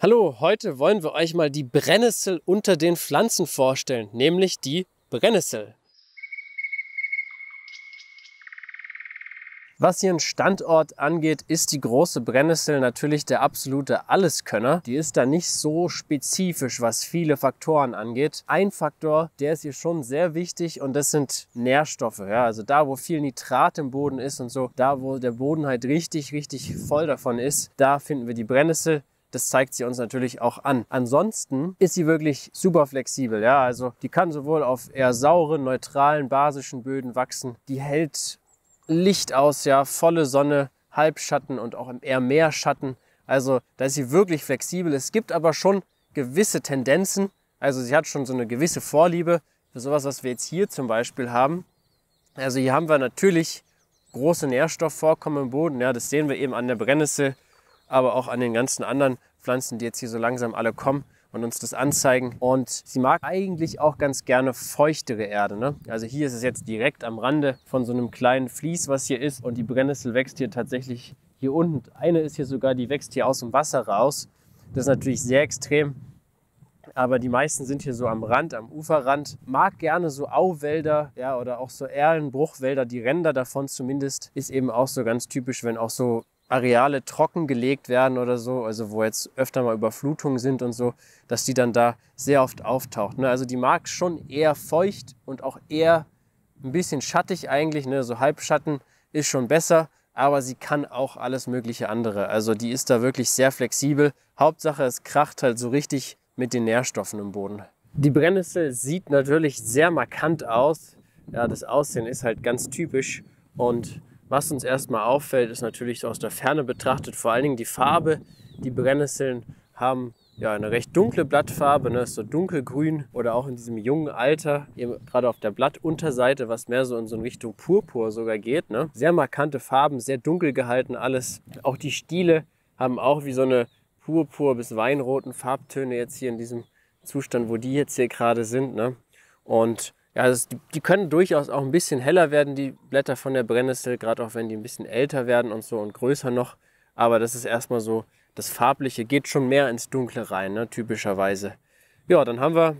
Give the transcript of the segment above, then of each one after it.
Hallo, heute wollen wir euch mal die Brennnessel unter den Pflanzen vorstellen, nämlich die Brennnessel. Was ihren Standort angeht, ist die große Brennnessel natürlich der absolute Alleskönner. Die ist da nicht so spezifisch, was viele Faktoren angeht. Ein Faktor, der ist hier schon sehr wichtig und das sind Nährstoffe. Ja, also da, wo viel Nitrat im Boden ist und so, da, wo der Boden halt richtig, richtig voll davon ist, da finden wir die Brennnessel. Das zeigt sie uns natürlich auch an. Ansonsten ist sie wirklich super flexibel. Ja, also die kann sowohl auf eher sauren, neutralen, basischen Böden wachsen. Die hält Licht aus, ja, volle Sonne, Halbschatten und auch eher mehr Schatten. Also da ist sie wirklich flexibel. Es gibt aber schon gewisse Tendenzen. Also sie hat schon so eine gewisse Vorliebe für sowas, was wir jetzt hier zum Beispiel haben. Also hier haben wir natürlich große Nährstoffvorkommen im Boden. Ja, das sehen wir eben an der Brennnessel aber auch an den ganzen anderen Pflanzen, die jetzt hier so langsam alle kommen und uns das anzeigen. Und sie mag eigentlich auch ganz gerne feuchtere Erde. Ne? Also hier ist es jetzt direkt am Rande von so einem kleinen Vlies, was hier ist. Und die Brennnessel wächst hier tatsächlich hier unten. Eine ist hier sogar, die wächst hier aus dem Wasser raus. Das ist natürlich sehr extrem. Aber die meisten sind hier so am Rand, am Uferrand. Mag gerne so Auwälder ja, oder auch so Erlenbruchwälder. Die Ränder davon zumindest ist eben auch so ganz typisch, wenn auch so Areale trocken werden oder so, also wo jetzt öfter mal Überflutungen sind und so, dass die dann da sehr oft auftaucht. Ne? Also die mag schon eher feucht und auch eher ein bisschen schattig eigentlich, ne? so Halbschatten ist schon besser, aber sie kann auch alles mögliche andere. Also die ist da wirklich sehr flexibel. Hauptsache es kracht halt so richtig mit den Nährstoffen im Boden. Die Brennnessel sieht natürlich sehr markant aus. Ja, das Aussehen ist halt ganz typisch und was uns erstmal auffällt, ist natürlich aus der Ferne betrachtet vor allen Dingen die Farbe. Die Brennnesseln haben ja, eine recht dunkle Blattfarbe, ne? ist so dunkelgrün oder auch in diesem jungen Alter, eben gerade auf der Blattunterseite, was mehr so in so Richtung Purpur sogar geht. Ne? Sehr markante Farben, sehr dunkel gehalten alles. Auch die Stiele haben auch wie so eine purpur- bis weinroten Farbtöne jetzt hier in diesem Zustand, wo die jetzt hier gerade sind. Ne? Und ja, also die können durchaus auch ein bisschen heller werden, die Blätter von der Brennnessel, gerade auch wenn die ein bisschen älter werden und so und größer noch. Aber das ist erstmal so, das Farbliche geht schon mehr ins Dunkle rein, ne, typischerweise. Ja, dann haben wir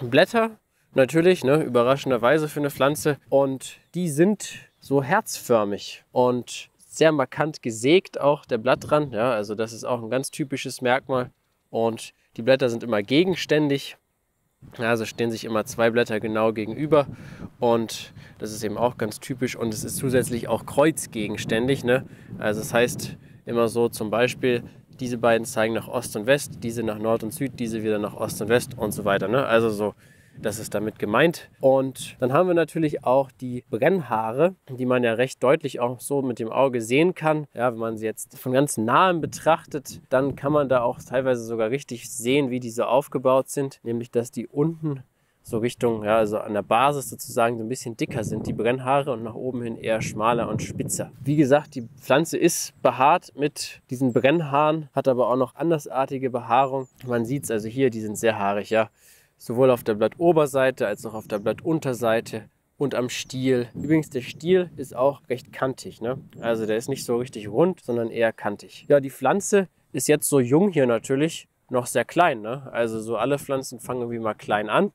Blätter, natürlich, ne, überraschenderweise für eine Pflanze. Und die sind so herzförmig und sehr markant gesägt auch der Blattrand. Ja, also das ist auch ein ganz typisches Merkmal. Und die Blätter sind immer gegenständig also stehen sich immer zwei Blätter genau gegenüber und das ist eben auch ganz typisch und es ist zusätzlich auch kreuzgegenständig. Ne? Also das heißt immer so zum Beispiel, diese beiden zeigen nach Ost und West, diese nach Nord und Süd, diese wieder nach Ost und West und so weiter. Ne? Also so das ist damit gemeint. Und dann haben wir natürlich auch die Brennhaare, die man ja recht deutlich auch so mit dem Auge sehen kann. Ja, wenn man sie jetzt von ganz nahem betrachtet, dann kann man da auch teilweise sogar richtig sehen, wie diese aufgebaut sind. Nämlich, dass die unten so Richtung, ja, also an der Basis sozusagen so ein bisschen dicker sind, die Brennhaare und nach oben hin eher schmaler und spitzer. Wie gesagt, die Pflanze ist behaart mit diesen Brennhaaren, hat aber auch noch andersartige Behaarung. Man sieht es also hier, die sind sehr haarig, ja sowohl auf der Blattoberseite als auch auf der Blattunterseite und am Stiel. Übrigens, der Stiel ist auch recht kantig. Ne? Also der ist nicht so richtig rund, sondern eher kantig. Ja, die Pflanze ist jetzt so jung hier natürlich noch sehr klein. Ne? Also so alle Pflanzen fangen irgendwie mal klein an.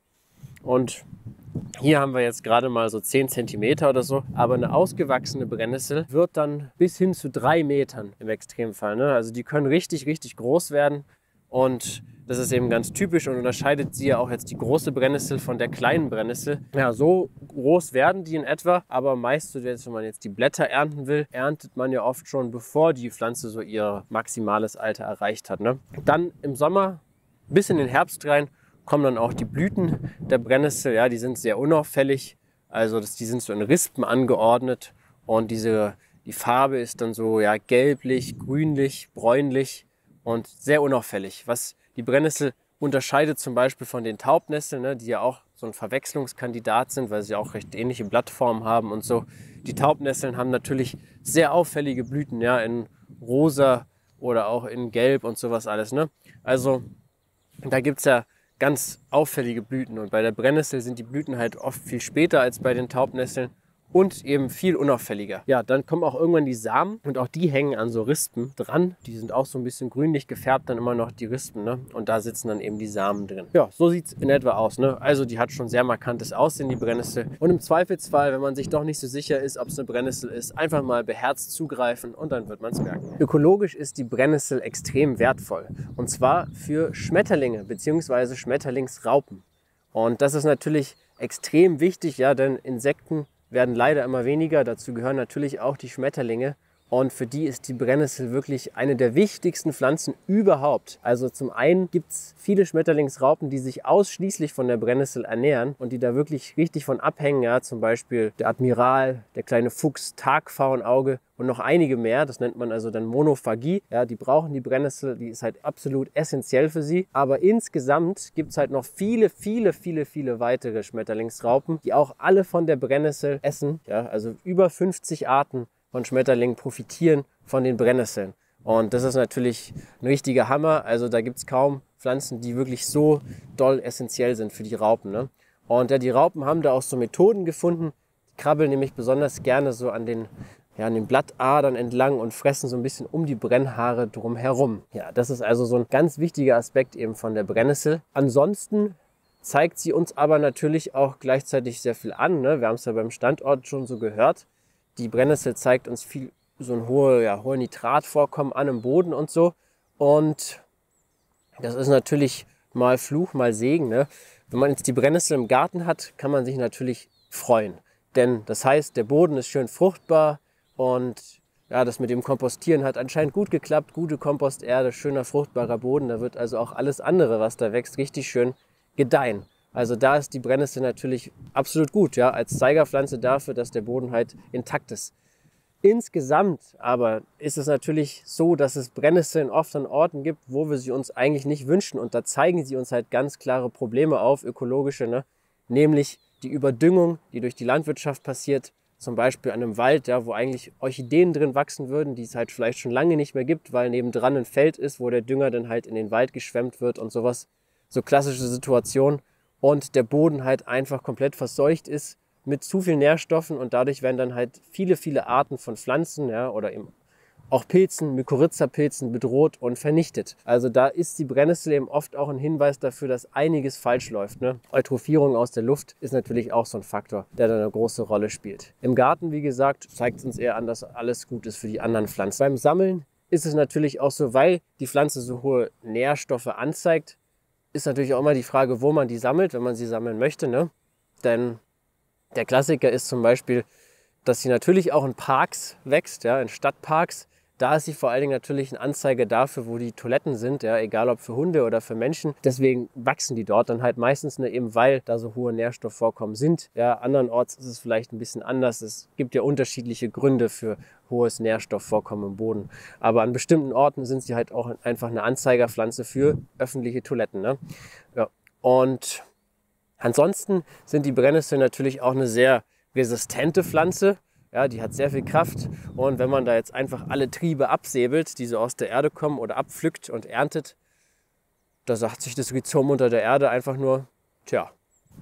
Und hier haben wir jetzt gerade mal so 10 cm oder so, aber eine ausgewachsene Brennnessel wird dann bis hin zu 3 Metern im Extremfall. Ne? Also die können richtig, richtig groß werden und das ist eben ganz typisch und unterscheidet sie ja auch jetzt die große Brennnessel von der kleinen Brennnessel. Ja, so groß werden die in etwa, aber meist, wenn man jetzt die Blätter ernten will, erntet man ja oft schon, bevor die Pflanze so ihr maximales Alter erreicht hat. Ne? Dann im Sommer bis in den Herbst rein kommen dann auch die Blüten der Brennnessel. Ja, die sind sehr unauffällig, also das, die sind so in Rispen angeordnet und diese, die Farbe ist dann so ja, gelblich, grünlich, bräunlich und sehr unauffällig, was die Brennnessel unterscheidet zum Beispiel von den Taubnesseln, ne, die ja auch so ein Verwechslungskandidat sind, weil sie auch recht ähnliche Blattformen haben und so. Die Taubnesseln haben natürlich sehr auffällige Blüten, ja, in rosa oder auch in gelb und sowas alles. Ne? Also da gibt es ja ganz auffällige Blüten und bei der Brennnessel sind die Blüten halt oft viel später als bei den Taubnesseln und eben viel unauffälliger. Ja, dann kommen auch irgendwann die Samen und auch die hängen an so Rispen dran. Die sind auch so ein bisschen grünlich gefärbt, dann immer noch die Rispen. Ne? Und da sitzen dann eben die Samen drin. Ja, so sieht es in etwa aus. Ne? Also die hat schon sehr markantes Aussehen, die Brennnessel. Und im Zweifelsfall, wenn man sich doch nicht so sicher ist, ob es eine Brennnessel ist, einfach mal beherzt zugreifen und dann wird man es merken. Ökologisch ist die Brennnessel extrem wertvoll. Und zwar für Schmetterlinge bzw. Schmetterlingsraupen. Und das ist natürlich extrem wichtig, ja, denn Insekten werden leider immer weniger. Dazu gehören natürlich auch die Schmetterlinge. Und für die ist die Brennnessel wirklich eine der wichtigsten Pflanzen überhaupt. Also zum einen gibt es viele Schmetterlingsraupen, die sich ausschließlich von der Brennnessel ernähren und die da wirklich richtig von abhängen. Ja, zum Beispiel der Admiral, der kleine Fuchs, Tagfauenauge und noch einige mehr. Das nennt man also dann Monophagie. Ja, die brauchen die Brennnessel, die ist halt absolut essentiell für sie. Aber insgesamt gibt es halt noch viele, viele, viele, viele weitere Schmetterlingsraupen, die auch alle von der Brennnessel essen. Ja, also über 50 Arten und Schmetterlingen profitieren von den Brennnesseln. Und das ist natürlich ein richtiger Hammer. Also da gibt es kaum Pflanzen, die wirklich so doll essentiell sind für die Raupen. Ne? Und ja, die Raupen haben da auch so Methoden gefunden. Die krabbeln nämlich besonders gerne so an den, ja, an den Blattadern entlang und fressen so ein bisschen um die Brennhaare drumherum. Ja, das ist also so ein ganz wichtiger Aspekt eben von der Brennnessel. Ansonsten zeigt sie uns aber natürlich auch gleichzeitig sehr viel an. Ne? Wir haben es ja beim Standort schon so gehört die Brennnessel zeigt uns viel so ein hohe, ja, hohe Nitratvorkommen an im Boden und so. Und das ist natürlich mal Fluch, mal Segen. Ne? Wenn man jetzt die Brennnessel im Garten hat, kann man sich natürlich freuen. Denn das heißt, der Boden ist schön fruchtbar und ja, das mit dem Kompostieren hat anscheinend gut geklappt. Gute Komposterde, schöner, fruchtbarer Boden. Da wird also auch alles andere, was da wächst, richtig schön gedeihen. Also da ist die Brennnessel natürlich absolut gut, ja, als Zeigerpflanze dafür, dass der Boden halt intakt ist. Insgesamt aber ist es natürlich so, dass es Brennnesseln oft an Orten gibt, wo wir sie uns eigentlich nicht wünschen. Und da zeigen sie uns halt ganz klare Probleme auf, ökologische, ne? nämlich die Überdüngung, die durch die Landwirtschaft passiert, zum Beispiel an einem Wald, ja, wo eigentlich Orchideen drin wachsen würden, die es halt vielleicht schon lange nicht mehr gibt, weil nebendran ein Feld ist, wo der Dünger dann halt in den Wald geschwemmt wird und sowas. So klassische Situationen und der Boden halt einfach komplett verseucht ist mit zu vielen Nährstoffen und dadurch werden dann halt viele, viele Arten von Pflanzen ja, oder eben auch Pilzen, Mykorrhizapilzen bedroht und vernichtet. Also da ist die Brennnessel eben oft auch ein Hinweis dafür, dass einiges falsch läuft. Ne? Eutrophierung aus der Luft ist natürlich auch so ein Faktor, der da eine große Rolle spielt. Im Garten, wie gesagt, zeigt es uns eher an, dass alles gut ist für die anderen Pflanzen. Beim Sammeln ist es natürlich auch so, weil die Pflanze so hohe Nährstoffe anzeigt, ist natürlich auch immer die Frage, wo man die sammelt, wenn man sie sammeln möchte. Ne? Denn der Klassiker ist zum Beispiel, dass sie natürlich auch in Parks wächst, ja, in Stadtparks. Da ist sie vor allen Dingen natürlich eine Anzeige dafür, wo die Toiletten sind, ja, egal ob für Hunde oder für Menschen. Deswegen wachsen die dort dann halt meistens, ne, eben weil da so hohe Nährstoffvorkommen sind. Ja, andernorts ist es vielleicht ein bisschen anders. Es gibt ja unterschiedliche Gründe für hohes Nährstoffvorkommen im Boden. Aber an bestimmten Orten sind sie halt auch einfach eine Anzeigerpflanze für öffentliche Toiletten. Ne? Ja. Und ansonsten sind die Brennnesseln natürlich auch eine sehr resistente Pflanze. Ja, die hat sehr viel Kraft und wenn man da jetzt einfach alle Triebe absäbelt, die so aus der Erde kommen oder abpflückt und erntet, da sagt sich das Rhizom unter der Erde einfach nur, tja,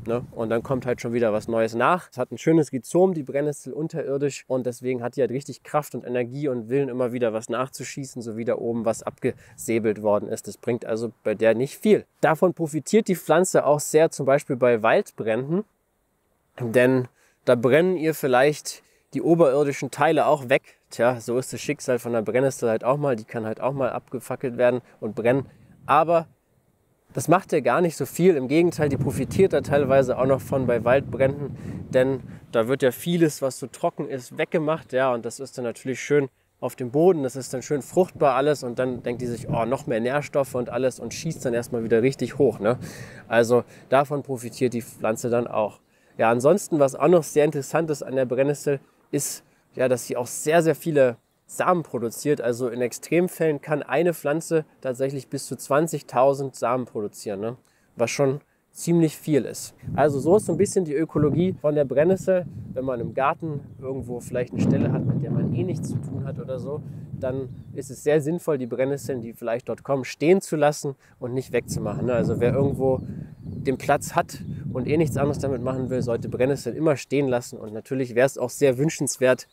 Ne? Und dann kommt halt schon wieder was Neues nach. Es hat ein schönes Rhizom, die Brennnessel unterirdisch. Und deswegen hat die halt richtig Kraft und Energie und Willen, immer wieder was nachzuschießen, so wie da oben was abgesäbelt worden ist. Das bringt also bei der nicht viel. Davon profitiert die Pflanze auch sehr, zum Beispiel bei Waldbränden. Denn da brennen ihr vielleicht die oberirdischen Teile auch weg. Tja, so ist das Schicksal von der Brennnessel halt auch mal. Die kann halt auch mal abgefackelt werden und brennen. Aber das macht ja gar nicht so viel. Im Gegenteil, die profitiert da teilweise auch noch von bei Waldbränden, denn da wird ja vieles, was so trocken ist, weggemacht. Ja, und das ist dann natürlich schön auf dem Boden. Das ist dann schön fruchtbar alles und dann denkt die sich, oh, noch mehr Nährstoffe und alles und schießt dann erstmal wieder richtig hoch. Ne? Also davon profitiert die Pflanze dann auch. Ja, ansonsten, was auch noch sehr interessant ist an der Brennnessel, ist ja, dass sie auch sehr, sehr viele Samen produziert. Also in Extremfällen kann eine Pflanze tatsächlich bis zu 20.000 Samen produzieren, ne? was schon ziemlich viel ist. Also so ist so ein bisschen die Ökologie von der Brennnessel. Wenn man im Garten irgendwo vielleicht eine Stelle hat, mit der man eh nichts zu tun hat oder so, dann ist es sehr sinnvoll, die Brennnesseln, die vielleicht dort kommen, stehen zu lassen und nicht wegzumachen. Ne? Also wer irgendwo den Platz hat und eh nichts anderes damit machen will, sollte Brennnesseln immer stehen lassen. Und natürlich wäre es auch sehr wünschenswert,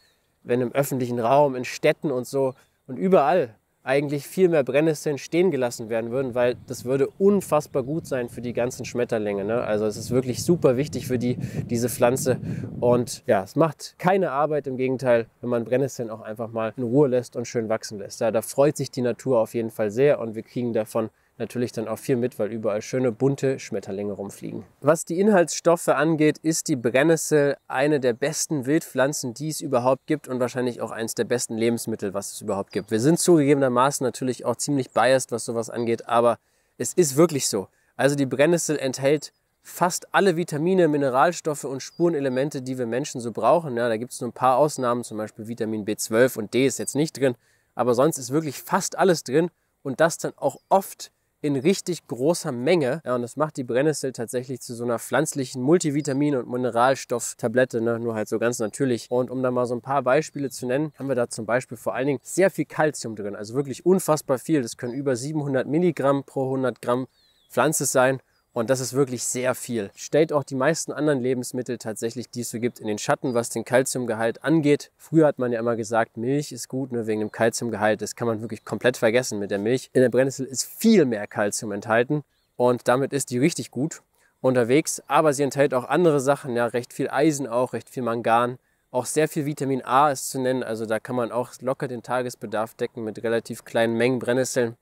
wenn im öffentlichen Raum, in Städten und so und überall eigentlich viel mehr Brennnesseln stehen gelassen werden würden, weil das würde unfassbar gut sein für die ganzen Schmetterlinge. Ne? Also es ist wirklich super wichtig für die, diese Pflanze. Und ja, es macht keine Arbeit, im Gegenteil, wenn man Brennnesseln auch einfach mal in Ruhe lässt und schön wachsen lässt. Ja, da freut sich die Natur auf jeden Fall sehr und wir kriegen davon natürlich dann auch viel mit, weil überall schöne bunte Schmetterlinge rumfliegen. Was die Inhaltsstoffe angeht, ist die Brennnessel eine der besten Wildpflanzen, die es überhaupt gibt und wahrscheinlich auch eines der besten Lebensmittel, was es überhaupt gibt. Wir sind zugegebenermaßen natürlich auch ziemlich biased, was sowas angeht, aber es ist wirklich so. Also die Brennnessel enthält fast alle Vitamine, Mineralstoffe und Spurenelemente, die wir Menschen so brauchen. Ja, da gibt es nur ein paar Ausnahmen, zum Beispiel Vitamin B12 und D ist jetzt nicht drin, aber sonst ist wirklich fast alles drin und das dann auch oft in richtig großer Menge. Ja, und das macht die Brennnessel tatsächlich zu so einer pflanzlichen Multivitamin- und Mineralstofftablette, ne? nur halt so ganz natürlich. Und um da mal so ein paar Beispiele zu nennen, haben wir da zum Beispiel vor allen Dingen sehr viel Kalzium drin, also wirklich unfassbar viel. Das können über 700 Milligramm pro 100 Gramm Pflanze sein. Und das ist wirklich sehr viel. Stellt auch die meisten anderen Lebensmittel tatsächlich, die es so gibt, in den Schatten, was den Kalziumgehalt angeht. Früher hat man ja immer gesagt, Milch ist gut, nur wegen dem Kalziumgehalt. Das kann man wirklich komplett vergessen mit der Milch. In der Brennnessel ist viel mehr Kalzium enthalten und damit ist die richtig gut unterwegs. Aber sie enthält auch andere Sachen, ja, recht viel Eisen auch, recht viel Mangan. Auch sehr viel Vitamin A ist zu nennen, also da kann man auch locker den Tagesbedarf decken mit relativ kleinen Mengen Brennnesseln.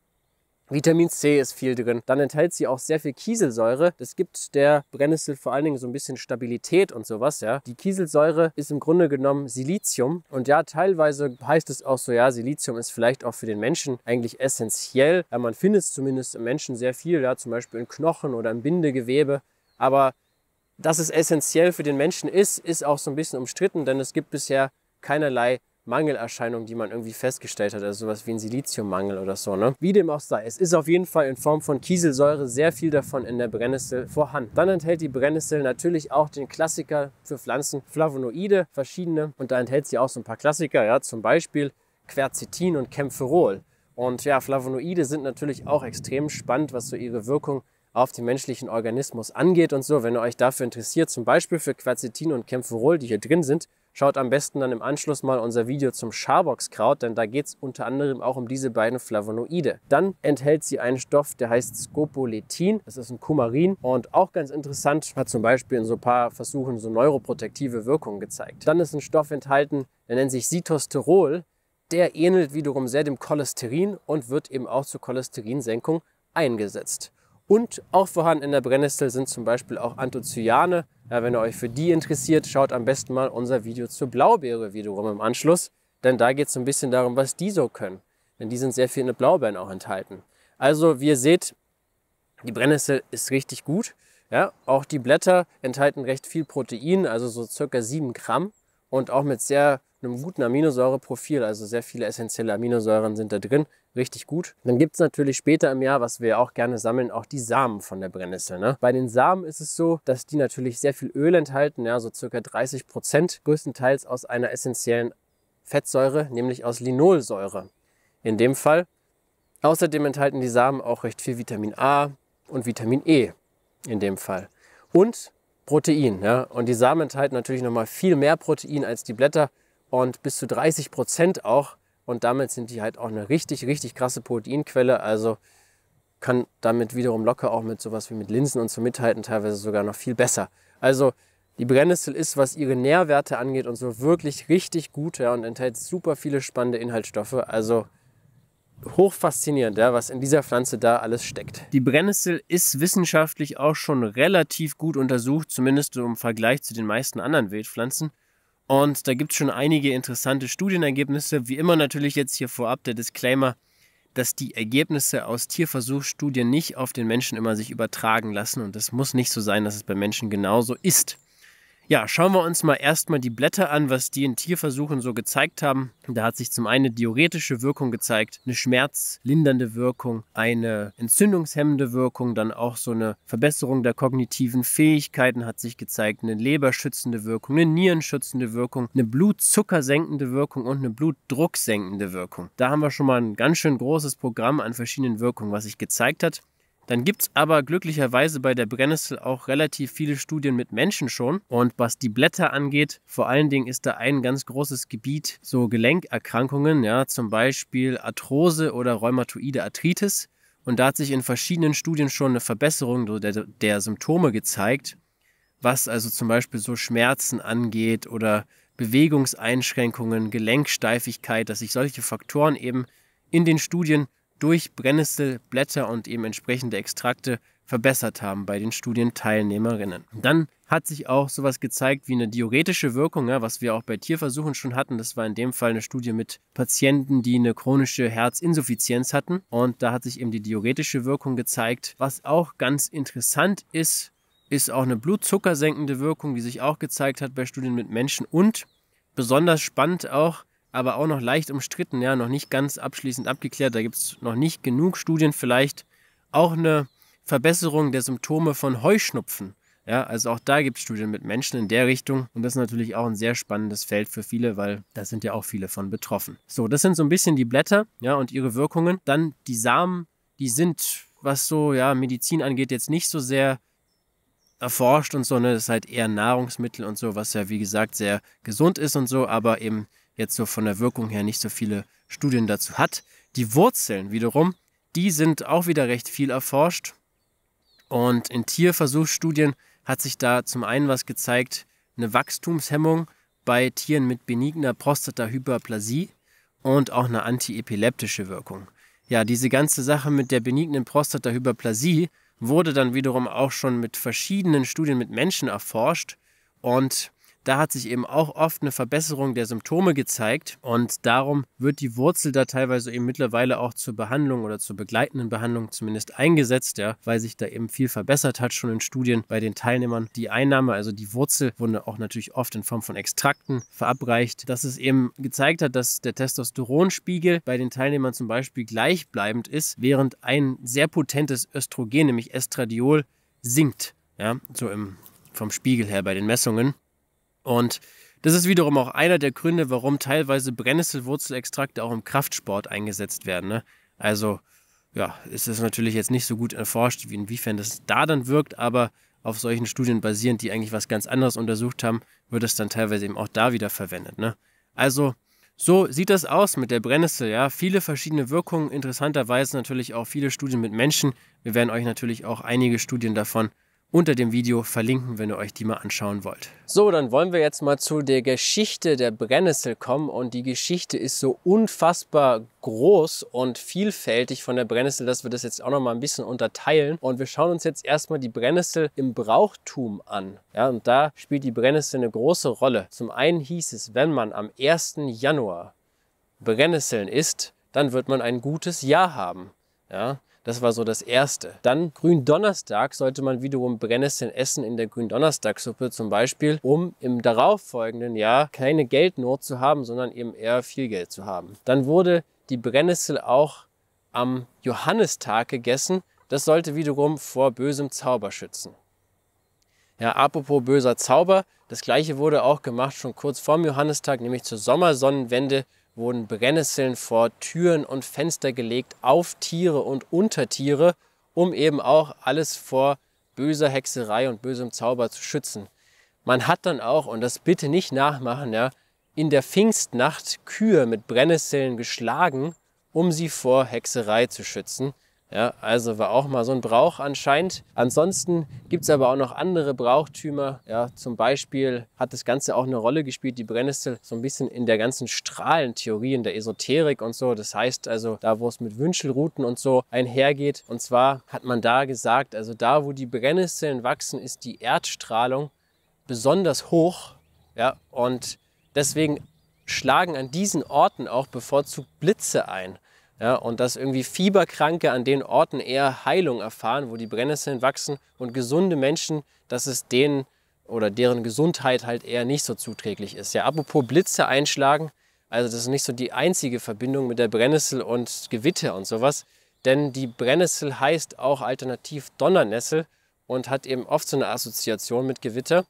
Vitamin C ist viel drin. Dann enthält sie auch sehr viel Kieselsäure. Das gibt der Brennnessel vor allen Dingen so ein bisschen Stabilität und sowas. Ja. Die Kieselsäure ist im Grunde genommen Silizium. Und ja, teilweise heißt es auch so, ja, Silizium ist vielleicht auch für den Menschen eigentlich essentiell. Ja, man findet es zumindest im Menschen sehr viel, ja, zum Beispiel in Knochen oder im Bindegewebe. Aber dass es essentiell für den Menschen ist, ist auch so ein bisschen umstritten, denn es gibt bisher keinerlei Mangelerscheinungen, die man irgendwie festgestellt hat, also sowas wie ein Siliziummangel oder so. Ne? Wie dem auch sei, es ist auf jeden Fall in Form von Kieselsäure sehr viel davon in der Brennnessel vorhanden. Dann enthält die Brennnessel natürlich auch den Klassiker für Pflanzen, Flavonoide, verschiedene. Und da enthält sie auch so ein paar Klassiker, ja, zum Beispiel Quercetin und Camphorol. Und ja, Flavonoide sind natürlich auch extrem spannend, was so ihre Wirkung auf den menschlichen Organismus angeht und so. Wenn ihr euch dafür interessiert, zum Beispiel für Quercetin und Camphorol, die hier drin sind, Schaut am besten dann im Anschluss mal unser Video zum Schaboxkraut, denn da geht es unter anderem auch um diese beiden Flavonoide. Dann enthält sie einen Stoff, der heißt Scopoletin. Das ist ein Kumarin und auch ganz interessant, hat zum Beispiel in so ein paar Versuchen so neuroprotektive Wirkungen gezeigt. Dann ist ein Stoff enthalten, der nennt sich Sitosterol. Der ähnelt wiederum sehr dem Cholesterin und wird eben auch zur Cholesterinsenkung eingesetzt. Und auch vorhanden in der Brennnessel sind zum Beispiel auch Anthocyane, ja, wenn ihr euch für die interessiert, schaut am besten mal unser Video zur Blaubeere wiederum im Anschluss, denn da geht es ein bisschen darum, was die so können. Denn die sind sehr viel in den Blaubeeren auch enthalten. Also, wie ihr seht, die Brennnessel ist richtig gut. Ja, auch die Blätter enthalten recht viel Protein, also so circa 7 Gramm und auch mit sehr einem guten Aminosäureprofil, also sehr viele essentielle Aminosäuren sind da drin, richtig gut. Dann gibt es natürlich später im Jahr, was wir auch gerne sammeln, auch die Samen von der Brennnessel. Ne? Bei den Samen ist es so, dass die natürlich sehr viel Öl enthalten, ja, so circa 30 Prozent, größtenteils aus einer essentiellen Fettsäure, nämlich aus Linolsäure. In dem Fall. Außerdem enthalten die Samen auch recht viel Vitamin A und Vitamin E. In dem Fall. Und Protein. Ja? Und die Samen enthalten natürlich nochmal viel mehr Protein als die Blätter und bis zu 30 Prozent auch. Und damit sind die halt auch eine richtig, richtig krasse Proteinquelle. Also kann damit wiederum locker auch mit sowas wie mit Linsen und so mithalten, teilweise sogar noch viel besser. Also die Brennnessel ist, was ihre Nährwerte angeht und so wirklich richtig gut ja, und enthält super viele spannende Inhaltsstoffe. Also hochfaszinierend, ja, was in dieser Pflanze da alles steckt. Die Brennnessel ist wissenschaftlich auch schon relativ gut untersucht, zumindest im Vergleich zu den meisten anderen Wildpflanzen. Und da gibt es schon einige interessante Studienergebnisse. Wie immer natürlich jetzt hier vorab der Disclaimer, dass die Ergebnisse aus Tierversuchsstudien nicht auf den Menschen immer sich übertragen lassen. Und es muss nicht so sein, dass es bei Menschen genauso ist. Ja, schauen wir uns mal erstmal die Blätter an, was die in Tierversuchen so gezeigt haben. Da hat sich zum einen eine diuretische Wirkung gezeigt, eine schmerzlindernde Wirkung, eine entzündungshemmende Wirkung, dann auch so eine Verbesserung der kognitiven Fähigkeiten hat sich gezeigt, eine leberschützende Wirkung, eine nierenschützende Wirkung, eine blutzuckersenkende Wirkung und eine blutdrucksenkende Wirkung. Da haben wir schon mal ein ganz schön großes Programm an verschiedenen Wirkungen, was sich gezeigt hat. Dann gibt es aber glücklicherweise bei der Brennnessel auch relativ viele Studien mit Menschen schon. Und was die Blätter angeht, vor allen Dingen ist da ein ganz großes Gebiet so Gelenkerkrankungen, ja, zum Beispiel Arthrose oder rheumatoide Arthritis. Und da hat sich in verschiedenen Studien schon eine Verbesserung der, der Symptome gezeigt, was also zum Beispiel so Schmerzen angeht oder Bewegungseinschränkungen, Gelenksteifigkeit, dass sich solche Faktoren eben in den Studien durch Brennnesselblätter und eben entsprechende Extrakte verbessert haben bei den Studienteilnehmerinnen. Dann hat sich auch sowas gezeigt wie eine diuretische Wirkung, ja, was wir auch bei Tierversuchen schon hatten. Das war in dem Fall eine Studie mit Patienten, die eine chronische Herzinsuffizienz hatten. Und da hat sich eben die diuretische Wirkung gezeigt. Was auch ganz interessant ist, ist auch eine blutzuckersenkende Wirkung, die sich auch gezeigt hat bei Studien mit Menschen. Und besonders spannend auch, aber auch noch leicht umstritten, ja, noch nicht ganz abschließend abgeklärt. Da gibt es noch nicht genug Studien, vielleicht auch eine Verbesserung der Symptome von Heuschnupfen. Ja, also auch da gibt es Studien mit Menschen in der Richtung und das ist natürlich auch ein sehr spannendes Feld für viele, weil da sind ja auch viele von betroffen. So, das sind so ein bisschen die Blätter, ja, und ihre Wirkungen. Dann die Samen, die sind, was so, ja, Medizin angeht, jetzt nicht so sehr erforscht und so, ne, das ist halt eher Nahrungsmittel und so, was ja wie gesagt sehr gesund ist und so, aber eben jetzt so von der Wirkung her nicht so viele Studien dazu hat. Die Wurzeln wiederum, die sind auch wieder recht viel erforscht. Und in Tierversuchsstudien hat sich da zum einen was gezeigt, eine Wachstumshemmung bei Tieren mit benigner Prostatahyperplasie und auch eine antiepileptische Wirkung. Ja, diese ganze Sache mit der benignen Prostatahyperplasie wurde dann wiederum auch schon mit verschiedenen Studien mit Menschen erforscht und da hat sich eben auch oft eine Verbesserung der Symptome gezeigt und darum wird die Wurzel da teilweise eben mittlerweile auch zur Behandlung oder zur begleitenden Behandlung zumindest eingesetzt, ja, weil sich da eben viel verbessert hat schon in Studien bei den Teilnehmern. Die Einnahme, also die Wurzel, wurde auch natürlich oft in Form von Extrakten verabreicht, dass es eben gezeigt hat, dass der Testosteronspiegel bei den Teilnehmern zum Beispiel gleichbleibend ist, während ein sehr potentes Östrogen, nämlich Estradiol, sinkt. Ja, so im, vom Spiegel her bei den Messungen. Und das ist wiederum auch einer der Gründe, warum teilweise Brennnesselwurzelextrakte auch im Kraftsport eingesetzt werden. Ne? Also ja, ist es natürlich jetzt nicht so gut erforscht, wie inwiefern das da dann wirkt, aber auf solchen Studien basierend, die eigentlich was ganz anderes untersucht haben, wird es dann teilweise eben auch da wieder verwendet. Ne? Also so sieht das aus mit der Brennnessel, ja. Viele verschiedene Wirkungen, interessanterweise natürlich auch viele Studien mit Menschen. Wir werden euch natürlich auch einige Studien davon unter dem Video verlinken, wenn ihr euch die mal anschauen wollt. So, dann wollen wir jetzt mal zu der Geschichte der Brennnessel kommen und die Geschichte ist so unfassbar groß und vielfältig von der Brennnessel, dass wir das jetzt auch noch mal ein bisschen unterteilen und wir schauen uns jetzt erstmal die Brennnessel im Brauchtum an. Ja, und da spielt die Brennnessel eine große Rolle. Zum einen hieß es, wenn man am 1. Januar Brennnesseln isst, dann wird man ein gutes Jahr haben. Ja, das war so das Erste. Dann Gründonnerstag sollte man wiederum Brennnesseln essen in der Gründonnerstagssuppe zum Beispiel, um im darauffolgenden Jahr keine Geldnot zu haben, sondern eben eher viel Geld zu haben. Dann wurde die Brennnessel auch am Johannistag gegessen. Das sollte wiederum vor bösem Zauber schützen. Ja, apropos böser Zauber, das gleiche wurde auch gemacht schon kurz vorm Johannistag, nämlich zur Sommersonnenwende wurden Brennnesseln vor Türen und Fenster gelegt auf Tiere und Untertiere, um eben auch alles vor böser Hexerei und bösem Zauber zu schützen. Man hat dann auch, und das bitte nicht nachmachen, ja, in der Pfingstnacht Kühe mit Brennnesseln geschlagen, um sie vor Hexerei zu schützen. Ja, also war auch mal so ein Brauch anscheinend. Ansonsten gibt es aber auch noch andere Brauchtümer. Ja, zum Beispiel hat das Ganze auch eine Rolle gespielt, die Brennnessel, so ein bisschen in der ganzen Strahlentheorie, in der Esoterik und so. Das heißt also, da wo es mit Wünschelruten und so einhergeht. Und zwar hat man da gesagt, also da wo die Brennnesseln wachsen, ist die Erdstrahlung besonders hoch. Ja, und deswegen schlagen an diesen Orten auch bevorzugt Blitze ein. Ja, und dass irgendwie Fieberkranke an den Orten eher Heilung erfahren, wo die Brennnesseln wachsen und gesunde Menschen, dass es denen oder deren Gesundheit halt eher nicht so zuträglich ist. Ja, apropos Blitze einschlagen, also das ist nicht so die einzige Verbindung mit der Brennnessel und Gewitter und sowas, denn die Brennnessel heißt auch alternativ Donnernessel und hat eben oft so eine Assoziation mit Gewitter.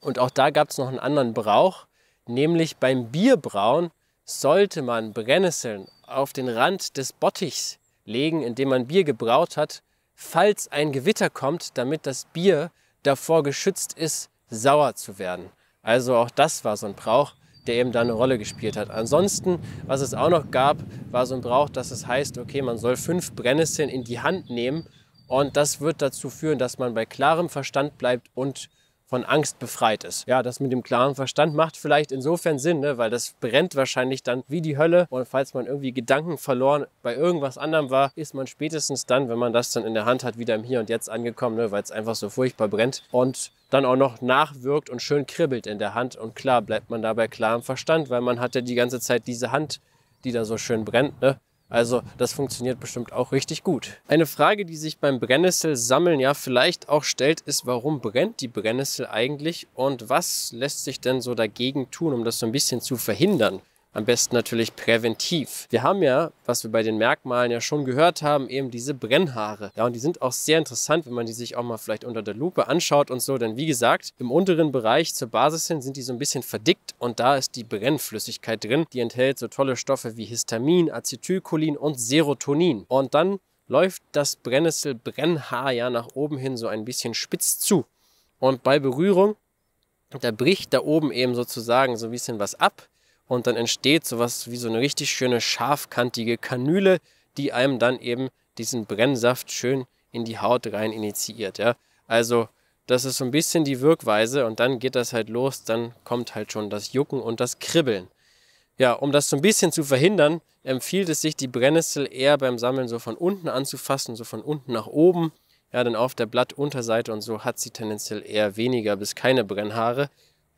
Und auch da gab es noch einen anderen Brauch, nämlich beim Bierbrauen sollte man Brennnesseln auf den Rand des Bottichs legen, in dem man Bier gebraut hat, falls ein Gewitter kommt, damit das Bier davor geschützt ist, sauer zu werden. Also auch das war so ein Brauch, der eben da eine Rolle gespielt hat. Ansonsten, was es auch noch gab, war so ein Brauch, dass es heißt, okay, man soll fünf Brennnesseln in die Hand nehmen und das wird dazu führen, dass man bei klarem Verstand bleibt und von Angst befreit ist. Ja, das mit dem klaren Verstand macht vielleicht insofern Sinn, ne? weil das brennt wahrscheinlich dann wie die Hölle. Und falls man irgendwie Gedanken verloren bei irgendwas anderem war, ist man spätestens dann, wenn man das dann in der Hand hat, wieder im Hier und Jetzt angekommen, ne? weil es einfach so furchtbar brennt. Und dann auch noch nachwirkt und schön kribbelt in der Hand. Und klar bleibt man dabei klar im Verstand, weil man hat ja die ganze Zeit diese Hand, die da so schön brennt. Ne? Also das funktioniert bestimmt auch richtig gut. Eine Frage, die sich beim Brennnesselsammeln ja vielleicht auch stellt, ist, warum brennt die Brennnessel eigentlich und was lässt sich denn so dagegen tun, um das so ein bisschen zu verhindern? Am besten natürlich präventiv. Wir haben ja, was wir bei den Merkmalen ja schon gehört haben, eben diese Brennhaare. Ja, und die sind auch sehr interessant, wenn man die sich auch mal vielleicht unter der Lupe anschaut und so. Denn wie gesagt, im unteren Bereich zur Basis hin sind die so ein bisschen verdickt und da ist die Brennflüssigkeit drin. Die enthält so tolle Stoffe wie Histamin, Acetylcholin und Serotonin. Und dann läuft das Brennnessel-Brennhaar ja nach oben hin so ein bisschen spitz zu. Und bei Berührung, da bricht da oben eben sozusagen so ein bisschen was ab und dann entsteht sowas wie so eine richtig schöne scharfkantige Kanüle, die einem dann eben diesen Brennsaft schön in die Haut rein initiiert. Ja? Also das ist so ein bisschen die Wirkweise und dann geht das halt los, dann kommt halt schon das Jucken und das Kribbeln. Ja, um das so ein bisschen zu verhindern, empfiehlt es sich, die Brennnessel eher beim Sammeln so von unten anzufassen, so von unten nach oben. Ja, denn auf der Blattunterseite und so hat sie tendenziell eher weniger bis keine Brennhaare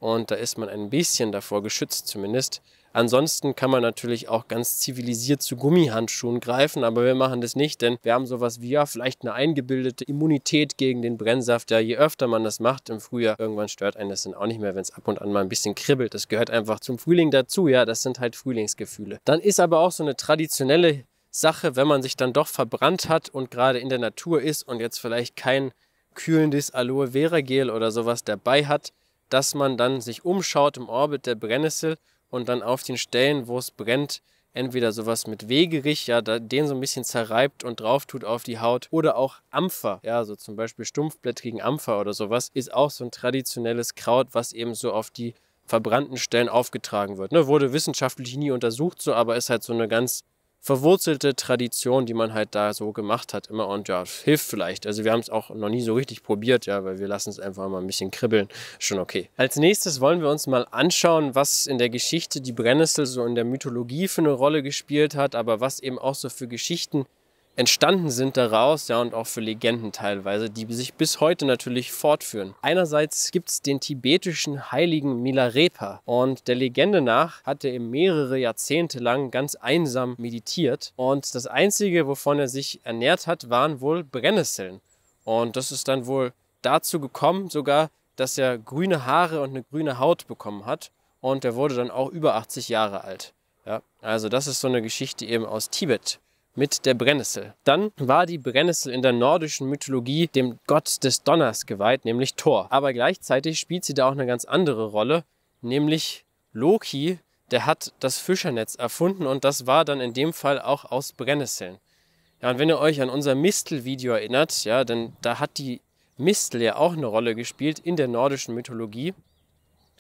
und da ist man ein bisschen davor geschützt zumindest. Ansonsten kann man natürlich auch ganz zivilisiert zu Gummihandschuhen greifen, aber wir machen das nicht, denn wir haben sowas wie ja vielleicht eine eingebildete Immunität gegen den Brennsaft. Ja, je öfter man das macht im Frühjahr, irgendwann stört einen das dann auch nicht mehr, wenn es ab und an mal ein bisschen kribbelt. Das gehört einfach zum Frühling dazu, ja, das sind halt Frühlingsgefühle. Dann ist aber auch so eine traditionelle Sache, wenn man sich dann doch verbrannt hat und gerade in der Natur ist und jetzt vielleicht kein kühlendes Aloe Vera Gel oder sowas dabei hat, dass man dann sich umschaut im Orbit der Brennnessel und dann auf den Stellen, wo es brennt, entweder sowas mit Wegerich, ja, den so ein bisschen zerreibt und drauf tut auf die Haut oder auch Ampfer, ja, so zum Beispiel stumpfblättrigen Ampfer oder sowas, ist auch so ein traditionelles Kraut, was eben so auf die verbrannten Stellen aufgetragen wird. Ne, wurde wissenschaftlich nie untersucht, so, aber ist halt so eine ganz verwurzelte Tradition, die man halt da so gemacht hat immer und ja, hilft vielleicht. Also wir haben es auch noch nie so richtig probiert, ja, weil wir lassen es einfach mal ein bisschen kribbeln, schon okay. Als nächstes wollen wir uns mal anschauen, was in der Geschichte die Brennnessel so in der Mythologie für eine Rolle gespielt hat, aber was eben auch so für Geschichten entstanden sind daraus, ja, und auch für Legenden teilweise, die sich bis heute natürlich fortführen. Einerseits gibt es den tibetischen Heiligen Milarepa und der Legende nach hat er mehrere Jahrzehnte lang ganz einsam meditiert und das Einzige, wovon er sich ernährt hat, waren wohl Brennnesseln. Und das ist dann wohl dazu gekommen, sogar, dass er grüne Haare und eine grüne Haut bekommen hat und er wurde dann auch über 80 Jahre alt. Ja, also das ist so eine Geschichte eben aus Tibet mit der Brennnessel. Dann war die Brennnessel in der nordischen Mythologie dem Gott des Donners geweiht, nämlich Thor. Aber gleichzeitig spielt sie da auch eine ganz andere Rolle, nämlich Loki, der hat das Fischernetz erfunden und das war dann in dem Fall auch aus Brennnesseln. Ja, und wenn ihr euch an unser Mistel-Video erinnert, ja, dann da hat die Mistel ja auch eine Rolle gespielt in der nordischen Mythologie.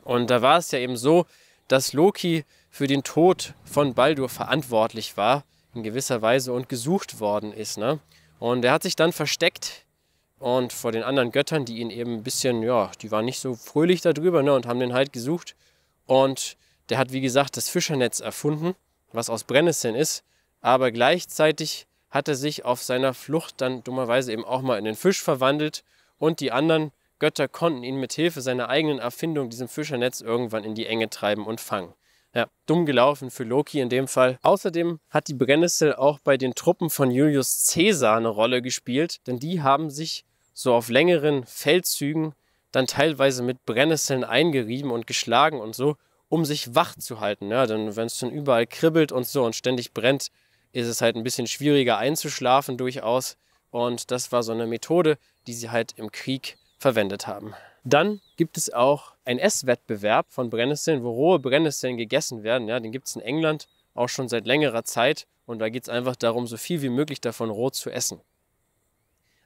Und da war es ja eben so, dass Loki für den Tod von Baldur verantwortlich war in gewisser Weise und gesucht worden ist. Ne? Und er hat sich dann versteckt und vor den anderen Göttern, die ihn eben ein bisschen, ja, die waren nicht so fröhlich darüber ne, und haben den halt gesucht. Und der hat, wie gesagt, das Fischernetz erfunden, was aus Brennnesseln ist, aber gleichzeitig hat er sich auf seiner Flucht dann dummerweise eben auch mal in den Fisch verwandelt und die anderen Götter konnten ihn mit Hilfe seiner eigenen Erfindung, diesem Fischernetz, irgendwann in die Enge treiben und fangen. Ja, dumm gelaufen für Loki in dem Fall. Außerdem hat die Brennnessel auch bei den Truppen von Julius Caesar eine Rolle gespielt, denn die haben sich so auf längeren Feldzügen dann teilweise mit Brennnesseln eingerieben und geschlagen und so, um sich wach zu halten. Ja, ne? denn wenn es dann überall kribbelt und so und ständig brennt, ist es halt ein bisschen schwieriger einzuschlafen durchaus. Und das war so eine Methode, die sie halt im Krieg verwendet haben. Dann gibt es auch einen Esswettbewerb von Brennnesseln, wo rohe Brennnesseln gegessen werden. Ja, den gibt es in England auch schon seit längerer Zeit. Und da geht es einfach darum, so viel wie möglich davon roh zu essen.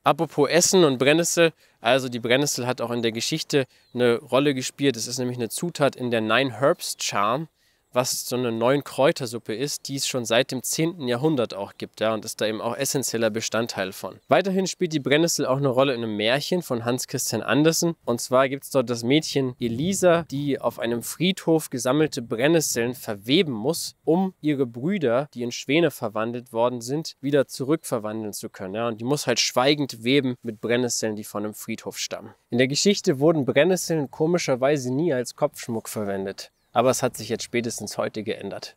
Apropos Essen und Brennnessel, also die Brennnessel hat auch in der Geschichte eine Rolle gespielt. Es ist nämlich eine Zutat in der Nine Herbs Charm was so eine neuen Kräutersuppe ist, die es schon seit dem 10. Jahrhundert auch gibt, ja, und ist da eben auch essentieller Bestandteil von. Weiterhin spielt die Brennnessel auch eine Rolle in einem Märchen von Hans Christian Andersen. Und zwar gibt es dort das Mädchen Elisa, die auf einem Friedhof gesammelte Brennnesseln verweben muss, um ihre Brüder, die in Schwäne verwandelt worden sind, wieder zurückverwandeln zu können. Ja, und die muss halt schweigend weben mit Brennnesseln, die von einem Friedhof stammen. In der Geschichte wurden Brennnesseln komischerweise nie als Kopfschmuck verwendet aber es hat sich jetzt spätestens heute geändert.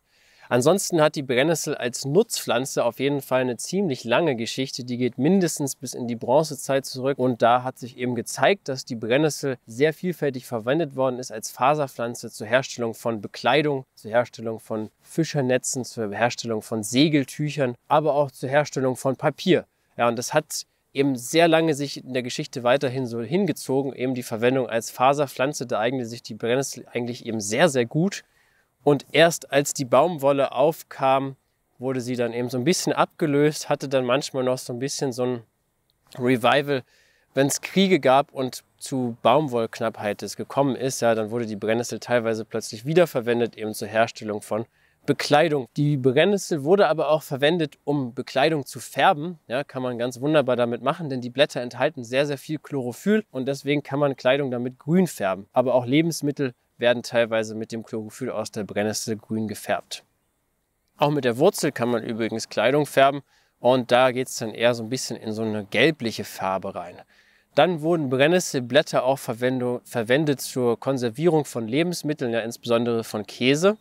Ansonsten hat die Brennnessel als Nutzpflanze auf jeden Fall eine ziemlich lange Geschichte. Die geht mindestens bis in die Bronzezeit zurück. Und da hat sich eben gezeigt, dass die Brennnessel sehr vielfältig verwendet worden ist als Faserpflanze zur Herstellung von Bekleidung, zur Herstellung von Fischernetzen, zur Herstellung von Segeltüchern, aber auch zur Herstellung von Papier. Ja, und das hat eben sehr lange sich in der Geschichte weiterhin so hingezogen, eben die Verwendung als Faserpflanze, da eignete sich die Brennnessel eigentlich eben sehr, sehr gut. Und erst als die Baumwolle aufkam, wurde sie dann eben so ein bisschen abgelöst, hatte dann manchmal noch so ein bisschen so ein Revival, wenn es Kriege gab und zu Baumwollknappheit es gekommen ist, ja, dann wurde die Brennnessel teilweise plötzlich wiederverwendet, eben zur Herstellung von Bekleidung. Die Brennnessel wurde aber auch verwendet, um Bekleidung zu färben. Ja, kann man ganz wunderbar damit machen, denn die Blätter enthalten sehr, sehr viel Chlorophyll und deswegen kann man Kleidung damit grün färben. Aber auch Lebensmittel werden teilweise mit dem Chlorophyll aus der Brennnessel grün gefärbt. Auch mit der Wurzel kann man übrigens Kleidung färben und da geht es dann eher so ein bisschen in so eine gelbliche Farbe rein. Dann wurden Brennnesselblätter auch verwendet zur Konservierung von Lebensmitteln, ja insbesondere von Käse.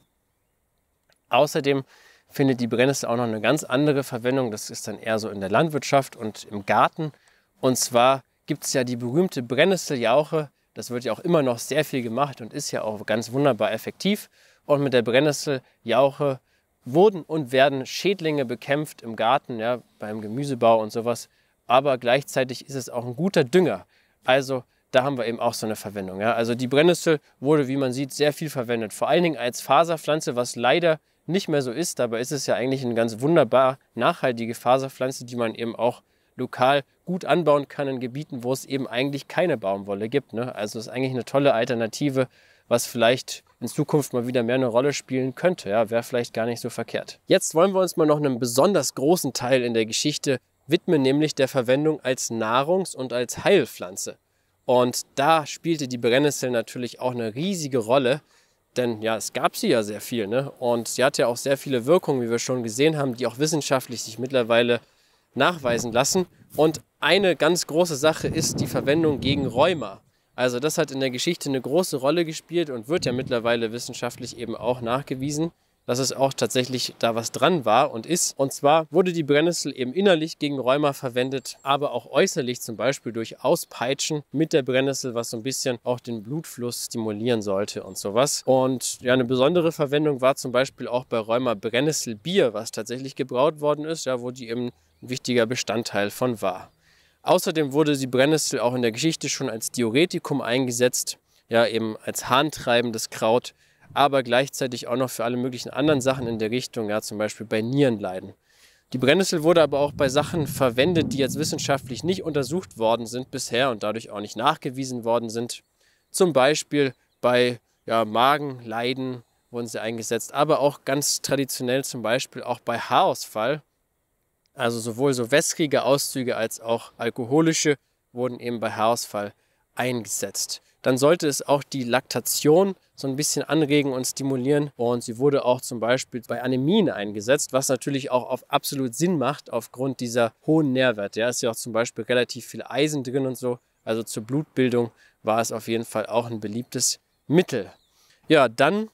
Außerdem findet die Brennnessel auch noch eine ganz andere Verwendung. Das ist dann eher so in der Landwirtschaft und im Garten. Und zwar gibt es ja die berühmte Brennnesseljauche. Das wird ja auch immer noch sehr viel gemacht und ist ja auch ganz wunderbar effektiv. Und mit der Brennnesseljauche wurden und werden Schädlinge bekämpft im Garten, ja, beim Gemüsebau und sowas. Aber gleichzeitig ist es auch ein guter Dünger. Also da haben wir eben auch so eine Verwendung. Ja. Also die Brennnessel wurde, wie man sieht, sehr viel verwendet. Vor allen Dingen als Faserpflanze, was leider nicht mehr so ist. Dabei ist es ja eigentlich eine ganz wunderbar nachhaltige Faserpflanze, die man eben auch lokal gut anbauen kann in Gebieten, wo es eben eigentlich keine Baumwolle gibt. Ne? Also ist eigentlich eine tolle Alternative, was vielleicht in Zukunft mal wieder mehr eine Rolle spielen könnte. Ja, wäre vielleicht gar nicht so verkehrt. Jetzt wollen wir uns mal noch einem besonders großen Teil in der Geschichte widmen, nämlich der Verwendung als Nahrungs- und als Heilpflanze. Und da spielte die Brennnessel natürlich auch eine riesige Rolle. Denn ja, es gab sie ja sehr viel. Ne? Und sie hat ja auch sehr viele Wirkungen, wie wir schon gesehen haben, die auch wissenschaftlich sich mittlerweile nachweisen lassen. Und eine ganz große Sache ist die Verwendung gegen Rheuma. Also das hat in der Geschichte eine große Rolle gespielt und wird ja mittlerweile wissenschaftlich eben auch nachgewiesen dass es auch tatsächlich da was dran war und ist. Und zwar wurde die Brennnessel eben innerlich gegen Rheuma verwendet, aber auch äußerlich zum Beispiel durch Auspeitschen mit der Brennnessel, was so ein bisschen auch den Blutfluss stimulieren sollte und sowas. Und ja, eine besondere Verwendung war zum Beispiel auch bei Rheuma Brennnesselbier, was tatsächlich gebraut worden ist, ja, wo die eben ein wichtiger Bestandteil von war. Außerdem wurde die Brennnessel auch in der Geschichte schon als Diuretikum eingesetzt, ja eben als harntreibendes Kraut aber gleichzeitig auch noch für alle möglichen anderen Sachen in der Richtung, ja, zum Beispiel bei Nierenleiden. Die Brennnessel wurde aber auch bei Sachen verwendet, die jetzt wissenschaftlich nicht untersucht worden sind bisher und dadurch auch nicht nachgewiesen worden sind. Zum Beispiel bei ja, Magenleiden wurden sie eingesetzt, aber auch ganz traditionell zum Beispiel auch bei Haarausfall. Also sowohl so wässrige Auszüge als auch alkoholische wurden eben bei Haarausfall eingesetzt dann sollte es auch die Laktation so ein bisschen anregen und stimulieren. Und sie wurde auch zum Beispiel bei Anämien eingesetzt, was natürlich auch auf absolut Sinn macht aufgrund dieser hohen Nährwerte. Ja, ist ja auch zum Beispiel relativ viel Eisen drin und so. Also zur Blutbildung war es auf jeden Fall auch ein beliebtes Mittel. Ja, dann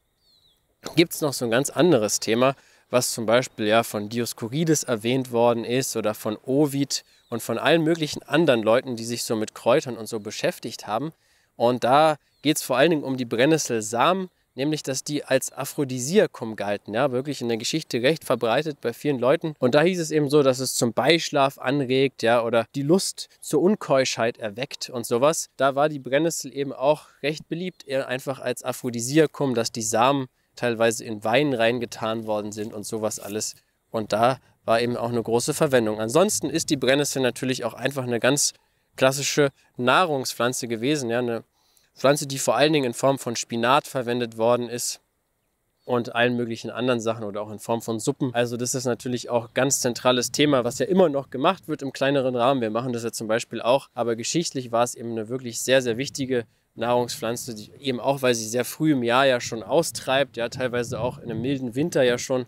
gibt es noch so ein ganz anderes Thema, was zum Beispiel ja von Dioskurides erwähnt worden ist oder von Ovid und von allen möglichen anderen Leuten, die sich so mit Kräutern und so beschäftigt haben. Und da geht es vor allen Dingen um die Brennnesselsamen, nämlich dass die als Aphrodisiakum galten, ja, wirklich in der Geschichte recht verbreitet bei vielen Leuten. Und da hieß es eben so, dass es zum Beischlaf anregt, ja, oder die Lust zur Unkeuschheit erweckt und sowas. Da war die Brennnessel eben auch recht beliebt, eher einfach als Aphrodisiakum, dass die Samen teilweise in Wein reingetan worden sind und sowas alles. Und da war eben auch eine große Verwendung. Ansonsten ist die Brennnessel natürlich auch einfach eine ganz klassische Nahrungspflanze gewesen. Ja, eine Pflanze, die vor allen Dingen in Form von Spinat verwendet worden ist und allen möglichen anderen Sachen oder auch in Form von Suppen. Also das ist natürlich auch ganz zentrales Thema, was ja immer noch gemacht wird im kleineren Rahmen. Wir machen das ja zum Beispiel auch, aber geschichtlich war es eben eine wirklich sehr, sehr wichtige Nahrungspflanze, die eben auch, weil sie sehr früh im Jahr ja schon austreibt, ja teilweise auch in einem milden Winter ja schon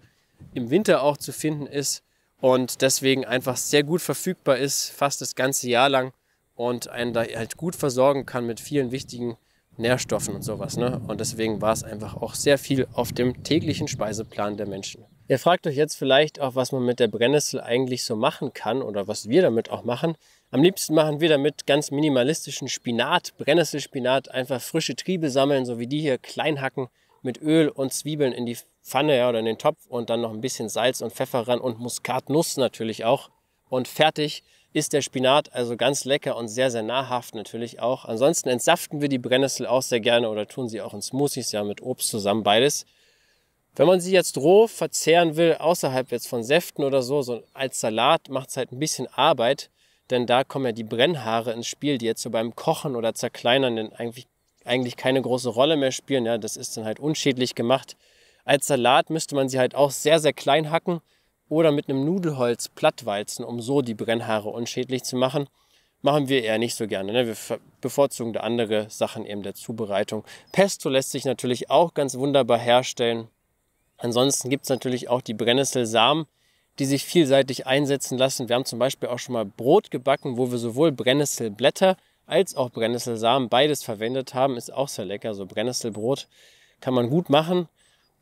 im Winter auch zu finden ist und deswegen einfach sehr gut verfügbar ist, fast das ganze Jahr lang und einen da halt gut versorgen kann mit vielen wichtigen Nährstoffen und sowas. Ne? Und deswegen war es einfach auch sehr viel auf dem täglichen Speiseplan der Menschen. Ihr fragt euch jetzt vielleicht auch, was man mit der Brennnessel eigentlich so machen kann oder was wir damit auch machen. Am liebsten machen wir damit ganz minimalistischen Spinat, Brennnesselspinat, einfach frische Triebe sammeln, so wie die hier, klein hacken, mit Öl und Zwiebeln in die Pfanne ja, oder in den Topf und dann noch ein bisschen Salz und Pfeffer ran und Muskatnuss natürlich auch. Und fertig ist der Spinat also ganz lecker und sehr, sehr nahrhaft natürlich auch. Ansonsten entsaften wir die Brennnessel auch sehr gerne oder tun sie auch in Smoothies, ja mit Obst zusammen, beides. Wenn man sie jetzt roh verzehren will, außerhalb jetzt von Säften oder so, so als Salat, macht es halt ein bisschen Arbeit, denn da kommen ja die Brennhaare ins Spiel, die jetzt so beim Kochen oder Zerkleinern denn eigentlich, eigentlich keine große Rolle mehr spielen. Ja, das ist dann halt unschädlich gemacht. Als Salat müsste man sie halt auch sehr, sehr klein hacken oder mit einem Nudelholz plattwalzen, um so die Brennhaare unschädlich zu machen. Machen wir eher nicht so gerne. Ne? Wir bevorzugen da andere Sachen eben der Zubereitung. Pesto lässt sich natürlich auch ganz wunderbar herstellen. Ansonsten gibt es natürlich auch die Brennnesselsamen, die sich vielseitig einsetzen lassen. Wir haben zum Beispiel auch schon mal Brot gebacken, wo wir sowohl Brennnesselblätter als auch Brennnesselsamen beides verwendet haben. Ist auch sehr lecker. So Brennnesselbrot kann man gut machen.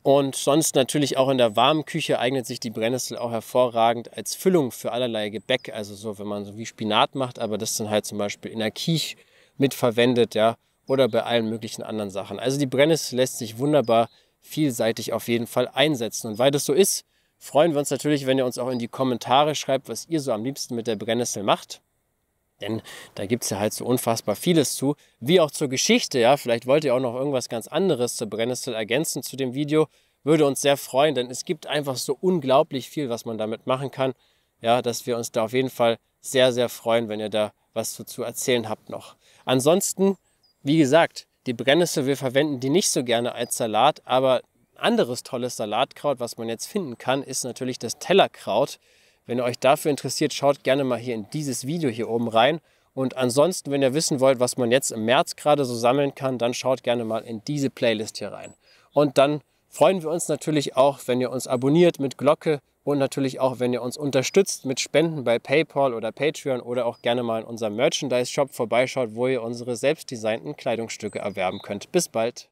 Und sonst natürlich auch in der warmen Küche eignet sich die Brennnessel auch hervorragend als Füllung für allerlei Gebäck. Also so, wenn man so wie Spinat macht, aber das dann halt zum Beispiel in der Quiche mitverwendet, ja, oder bei allen möglichen anderen Sachen. Also die Brennnessel lässt sich wunderbar vielseitig auf jeden Fall einsetzen. Und weil das so ist, freuen wir uns natürlich, wenn ihr uns auch in die Kommentare schreibt, was ihr so am liebsten mit der Brennnessel macht. Denn da gibt es ja halt so unfassbar vieles zu, wie auch zur Geschichte. Ja, vielleicht wollt ihr auch noch irgendwas ganz anderes zur Brennnessel ergänzen zu dem Video. Würde uns sehr freuen, denn es gibt einfach so unglaublich viel, was man damit machen kann. Ja, dass wir uns da auf jeden Fall sehr, sehr freuen, wenn ihr da was zu, zu erzählen habt noch. Ansonsten, wie gesagt, die Brennnessel, wir verwenden die nicht so gerne als Salat, aber anderes tolles Salatkraut, was man jetzt finden kann, ist natürlich das Tellerkraut. Wenn ihr euch dafür interessiert, schaut gerne mal hier in dieses Video hier oben rein. Und ansonsten, wenn ihr wissen wollt, was man jetzt im März gerade so sammeln kann, dann schaut gerne mal in diese Playlist hier rein. Und dann freuen wir uns natürlich auch, wenn ihr uns abonniert mit Glocke und natürlich auch, wenn ihr uns unterstützt mit Spenden bei PayPal oder Patreon oder auch gerne mal in unserem Merchandise-Shop vorbeischaut, wo ihr unsere selbstdesignten Kleidungsstücke erwerben könnt. Bis bald!